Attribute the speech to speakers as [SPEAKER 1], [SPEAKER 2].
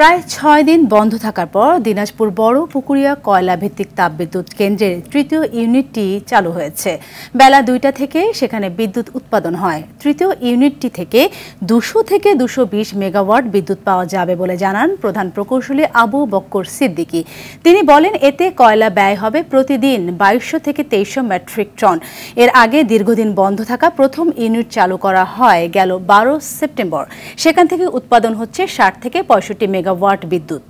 [SPEAKER 1] প্রায় ছয় দিন বন্ধ থাকার পর দিনাজপুর বড় পুকুরিয়া কয়লা ভিত্তিক তাপবিদ্যুৎ কেন্দ্রের তৃতীয় ইউনিটটি চালু হয়েছে বেলা দুইটা থেকে সেখানে বিদ্যুৎ উৎপাদন হয় তৃতীয় ইউনিটটি থেকে দুশো থেকে দুশো বিশ মেগাওয়াট বিদ্যুৎ পাওয়া যাবে বলে জানান প্রধান প্রকৌশলী আবু বক্কর সিদ্দিকি তিনি বলেন এতে কয়লা ব্যয় হবে প্রতিদিন বাইশশো থেকে তেইশশো মেট্রিক টন এর আগে দীর্ঘদিন বন্ধ থাকা প্রথম ইউনিট চালু করা হয় গেল বারো সেপ্টেম্বর সেখান থেকে উৎপাদন হচ্ছে ষাট থেকে পঁয়ষট্টি মেগা मेगावाट विद्युत